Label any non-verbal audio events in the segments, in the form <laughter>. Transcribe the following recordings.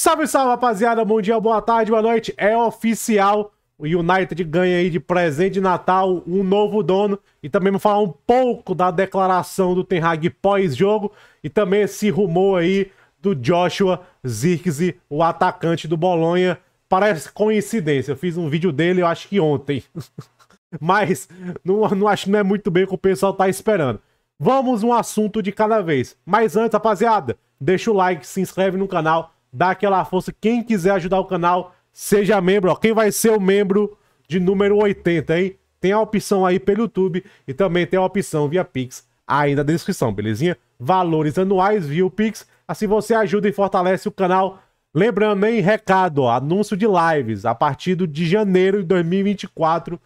Salve, salve, rapaziada. Bom dia, boa tarde, boa noite. É oficial. O United ganha aí de presente de Natal um novo dono. E também vamos falar um pouco da declaração do Ten Hag pós-jogo. E também esse rumor aí do Joshua Zirkzee, o atacante do Bolonha. Parece coincidência. Eu fiz um vídeo dele, eu acho que ontem. <laughs> Mas não, não acho não é muito bem o que o pessoal tá esperando. Vamos um assunto de cada vez. Mas antes, rapaziada, deixa o like, se inscreve no canal dá aquela força. Quem quiser ajudar o canal, seja membro. Ó. Quem vai ser o membro de número 80, hein? Tem a opção aí pelo YouTube e também tem a opção via Pix aí na descrição, belezinha? Valores anuais via o Pix. Assim você ajuda e fortalece o canal. Lembrando, hein? Recado, ó, anúncio de lives. A partir de janeiro de 2024,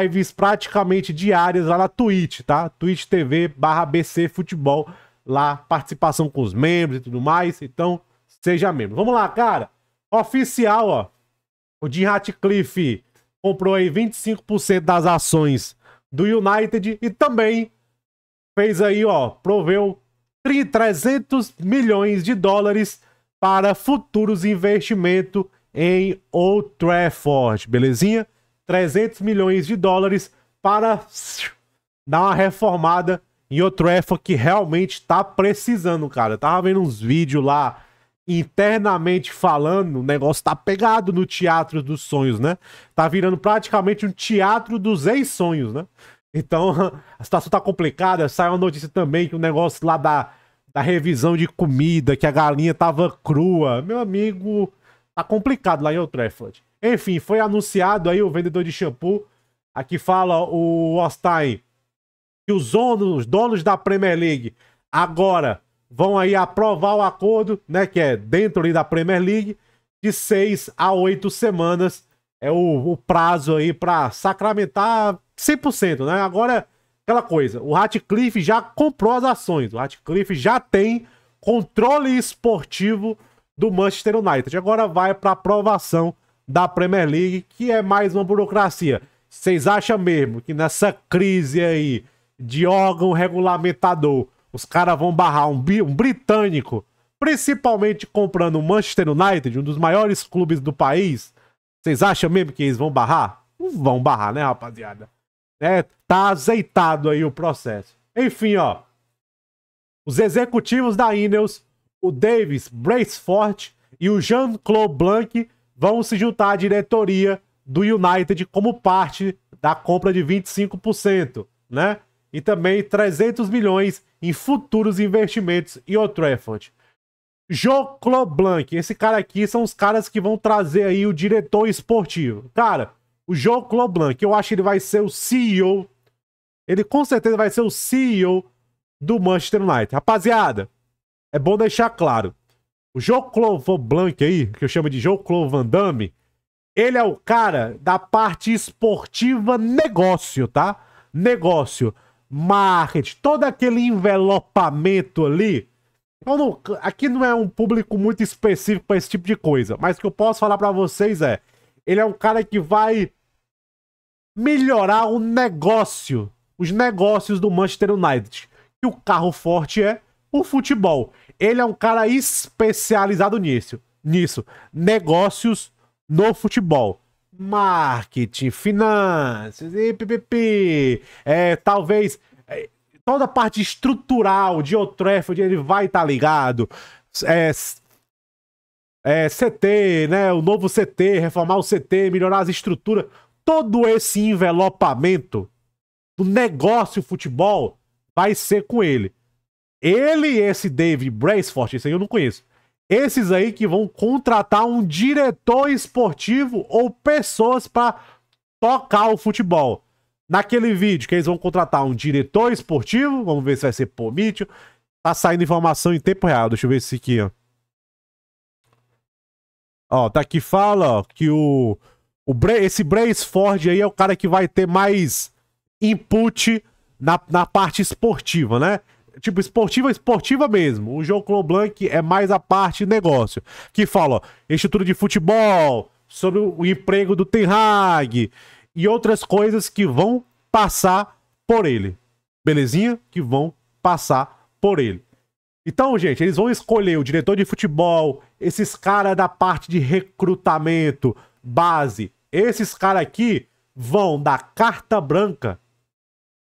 lives praticamente diárias lá na Twitch, tá? Twitch TV barra BC Futebol. Lá, participação com os membros e tudo mais. Então, Seja membro. Vamos lá, cara. Oficial, ó. O Jim Ratcliffe comprou aí 25% das ações do United e também fez aí, ó, proveu 300 milhões de dólares para futuros investimentos em Old Trafford, belezinha? 300 milhões de dólares para dar uma reformada em Old Trafford que realmente tá precisando, cara. Eu tava vendo uns vídeos lá internamente falando, o negócio tá pegado no teatro dos sonhos, né? Tá virando praticamente um teatro dos ex-sonhos, né? Então, <laughs> a situação tá complicada. Saiu uma notícia também que o um negócio lá da, da revisão de comida, que a galinha tava crua. Meu amigo, tá complicado lá em Old Trafford. Enfim, foi anunciado aí o vendedor de shampoo. Aqui fala o Ostain que os donos, os donos da Premier League agora vão aí aprovar o acordo, né, que é dentro da Premier League, de seis a oito semanas é o, o prazo aí para sacramentar 100%, né? Agora, aquela coisa, o Ratcliffe já comprou as ações, o Ratcliffe já tem controle esportivo do Manchester United. Agora vai para aprovação da Premier League, que é mais uma burocracia. Vocês acham mesmo que nessa crise aí de órgão regulamentador os caras vão barrar um, um britânico, principalmente comprando o Manchester United, um dos maiores clubes do país. Vocês acham mesmo que eles vão barrar? Não vão barrar, né, rapaziada? É, tá azeitado aí o processo. Enfim, ó. Os executivos da Ineos, o Davis Bracefort e o Jean-Claude Blanc vão se juntar à diretoria do United como parte da compra de 25%, né? e também 300 milhões em futuros investimentos e Old Trafford. Joclo Blanc, esse cara aqui são os caras que vão trazer aí o diretor esportivo. Cara, o Joclo Blanc, eu acho que ele vai ser o CEO. Ele com certeza vai ser o CEO do Manchester United. Rapaziada, é bom deixar claro. O Joclo Blanc aí, que eu chamo de Joclo Van Damme, ele é o cara da parte esportiva negócio, tá? Negócio marketing, todo aquele envelopamento ali. Não, aqui não é um público muito específico para esse tipo de coisa, mas o que eu posso falar para vocês é: ele é um cara que vai melhorar o negócio, os negócios do Manchester United. E o carro forte é o futebol. Ele é um cara especializado nisso, nisso, negócios no futebol marketing, finanças, e pipipi, é, talvez é, toda a parte estrutural de Old ele vai estar tá ligado. É, é, CT, né, o novo CT, reformar o CT, melhorar as estruturas, todo esse envelopamento do negócio futebol vai ser com ele. Ele e esse David Braceford, isso aí eu não conheço. Esses aí que vão contratar um diretor esportivo ou pessoas para tocar o futebol. Naquele vídeo que eles vão contratar um diretor esportivo, vamos ver se vai ser Pomítio. Tá saindo informação em tempo real, deixa eu ver esse aqui, ó. Ó, tá aqui fala ó, que o, o Bra esse Brace Ford aí é o cara que vai ter mais input na, na parte esportiva, né? tipo, esportiva, esportiva mesmo. O João Claude é mais a parte negócio. Que fala, ó, de Futebol, sobre o emprego do Ten Hag e outras coisas que vão passar por ele. Belezinha? Que vão passar por ele. Então, gente, eles vão escolher o diretor de futebol, esses caras da parte de recrutamento, base. Esses caras aqui vão dar carta branca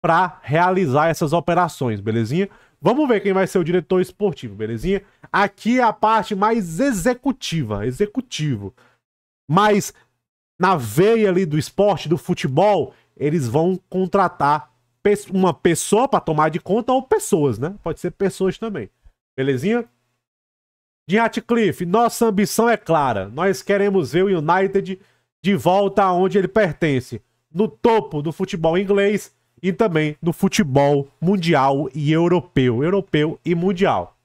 para realizar essas operações, belezinha? Vamos ver quem vai ser o diretor esportivo, belezinha? Aqui é a parte mais executiva, executivo. Mas na veia ali do esporte, do futebol, eles vão contratar uma pessoa para tomar de conta ou pessoas, né? Pode ser pessoas também. Belezinha? De Ratcliffe, nossa ambição é clara. Nós queremos ver o United de volta aonde ele pertence, no topo do futebol inglês e também no futebol mundial e europeu, europeu e mundial.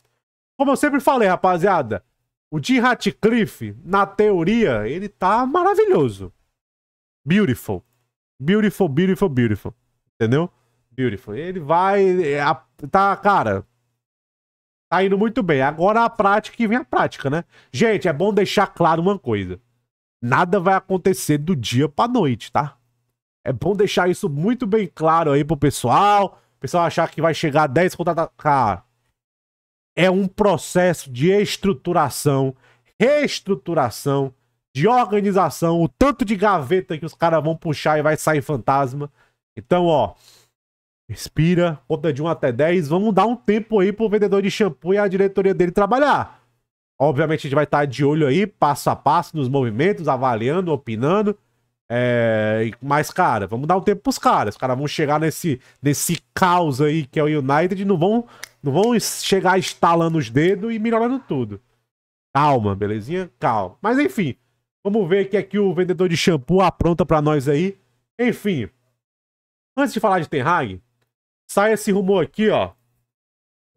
Como eu sempre falei, rapaziada, o Jim Ratcliffe, na teoria, ele tá maravilhoso. Beautiful. Beautiful, beautiful, beautiful. Entendeu? Beautiful. Ele vai. É, tá, cara. Tá indo muito bem. Agora a prática que vem a prática, né? Gente, é bom deixar claro uma coisa. Nada vai acontecer do dia pra noite, tá? É bom deixar isso muito bem claro aí pro pessoal. O pessoal achar que vai chegar a 10 contratações. Cara, é um processo de estruturação, reestruturação, de organização, o tanto de gaveta que os caras vão puxar e vai sair fantasma. Então, ó, respira, conta de 1 até 10. Vamos dar um tempo aí pro vendedor de shampoo e a diretoria dele trabalhar. Obviamente a gente vai estar tá de olho aí, passo a passo, nos movimentos, avaliando, opinando. É, mas, cara, vamos dar um tempo pros caras. Os caras vão chegar nesse, nesse caos aí que é o United e não vão, não vão chegar estalando os dedos e melhorando tudo. Calma, belezinha? Calma. Mas enfim, vamos ver o que é que o vendedor de shampoo apronta para nós aí. Enfim, antes de falar de Ten Hag, sai esse rumor aqui, ó,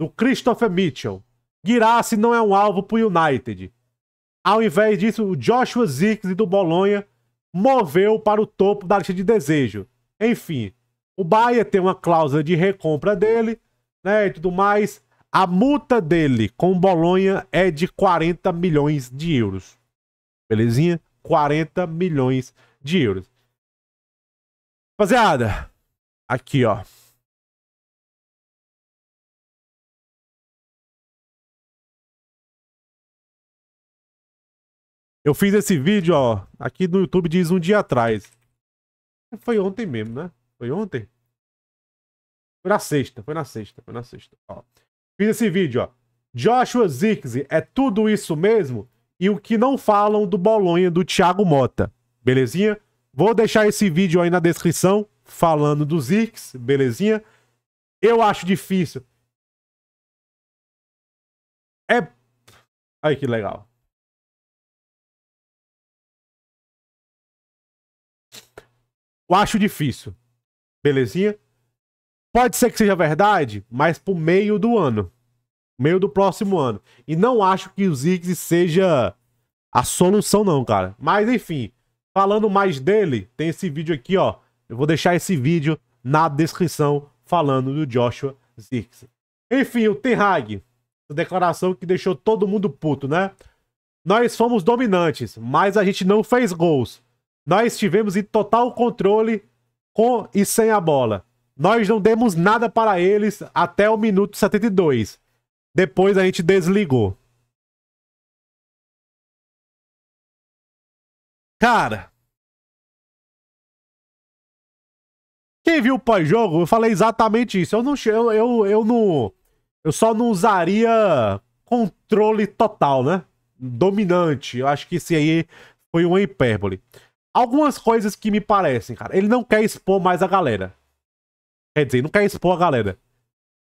do Christopher Mitchell. Girassi não é um alvo pro United. Ao invés disso, o Joshua Zirkzee do Bolonha moveu para o topo da lista de desejo. Enfim, o Bahia tem uma cláusula de recompra dele, né, e tudo mais. A multa dele com o Bolonha é de 40 milhões de euros. Belezinha? 40 milhões de euros. Rapaziada, aqui ó. Eu fiz esse vídeo, ó, aqui no YouTube diz um dia atrás. Foi ontem mesmo, né? Foi ontem? Foi na sexta, foi na sexta, foi na sexta. Ó. Fiz esse vídeo, ó. Joshua Zirkzee, é tudo isso mesmo? E o que não falam do Bolonha do Thiago Mota, belezinha? Vou deixar esse vídeo aí na descrição falando do Zix, belezinha? Eu acho difícil. É. ai que legal. Eu acho difícil. Belezinha? Pode ser que seja verdade, mas pro meio do ano. Meio do próximo ano. E não acho que o Ziggs seja a solução, não, cara. Mas enfim, falando mais dele, tem esse vídeo aqui, ó. Eu vou deixar esse vídeo na descrição falando do Joshua Ziggs. Enfim, o Tenhag. declaração que deixou todo mundo puto, né? Nós fomos dominantes, mas a gente não fez gols. Nós tivemos em total controle com e sem a bola. Nós não demos nada para eles até o minuto 72. Depois a gente desligou. Cara. Quem viu o pós-jogo, eu falei exatamente isso. Eu não. Eu, eu, eu não. Eu só não usaria controle total, né? Dominante. Eu acho que isso aí foi uma hipérbole algumas coisas que me parecem, cara. Ele não quer expor mais a galera. Quer dizer, não quer expor a galera.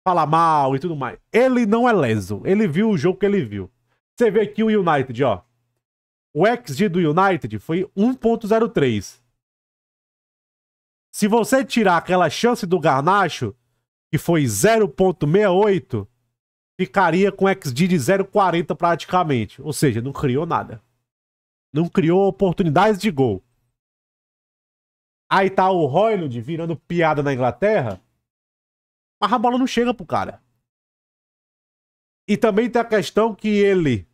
Falar mal e tudo mais. Ele não é leso. Ele viu o jogo que ele viu. Você vê aqui o United, ó. O XG do United foi 1.03. Se você tirar aquela chance do Garnacho, que foi 0.68, ficaria com XG de 0.40 praticamente. Ou seja, não criou nada. Não criou oportunidades de gol. Aí tá o Royland virando piada na Inglaterra. Mas a bola não chega pro cara. E também tem a questão que ele.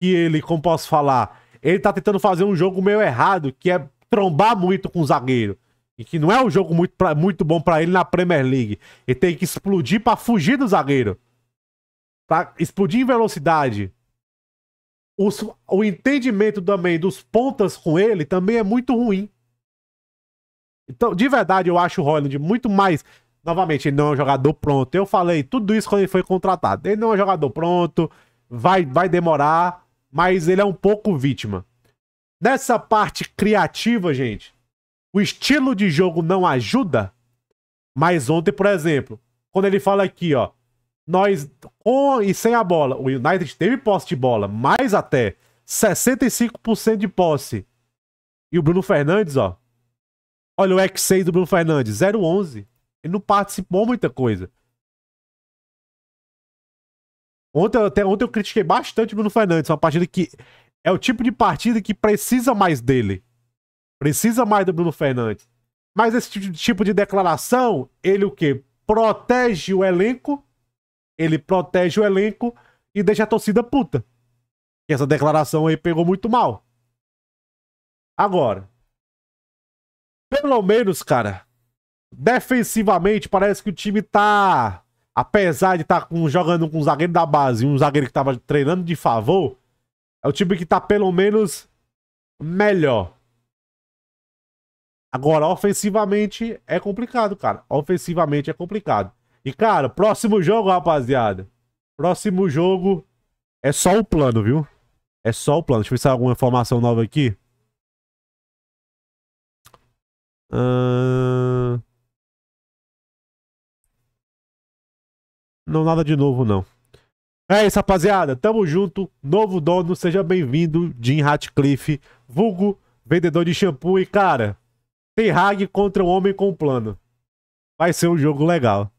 Que ele, como posso falar? Ele tá tentando fazer um jogo meio errado, que é trombar muito com o zagueiro. E que não é um jogo muito, pra, muito bom para ele na Premier League. Ele tem que explodir para fugir do zagueiro. Pra explodir em velocidade. Os, o entendimento também dos pontas com ele também é muito ruim. Então, de verdade, eu acho o Holland muito mais. Novamente, ele não é um jogador pronto. Eu falei tudo isso quando ele foi contratado. Ele não é um jogador pronto, vai, vai demorar, mas ele é um pouco vítima. Nessa parte criativa, gente, o estilo de jogo não ajuda. Mas ontem, por exemplo, quando ele fala aqui, ó, nós com e sem a bola, o United teve posse de bola, mais até 65% de posse. E o Bruno Fernandes, ó, Olha o X6 do Bruno Fernandes, 011. Ele não participou muita coisa. Ontem, até ontem eu critiquei bastante o Bruno Fernandes. Uma partida que é o tipo de partida que precisa mais dele. Precisa mais do Bruno Fernandes. Mas esse tipo de declaração, ele o quê? Protege o elenco. Ele protege o elenco e deixa a torcida puta. E essa declaração aí pegou muito mal. Agora, pelo menos, cara, defensivamente, parece que o time tá. Apesar de estar tá jogando com um zagueiro da base e um zagueiro que tava treinando de favor, é o time que tá pelo menos melhor. Agora, ofensivamente é complicado, cara. Ofensivamente é complicado. E, cara, próximo jogo, rapaziada. Próximo jogo é só o plano, viu? É só o plano. Deixa eu ver se alguma informação nova aqui. Não, nada de novo, não. É isso, rapaziada. Tamo junto. Novo dono, seja bem-vindo, Jim Ratcliffe, vulgo, vendedor de shampoo. E, cara, tem hag contra um homem com plano. Vai ser um jogo legal.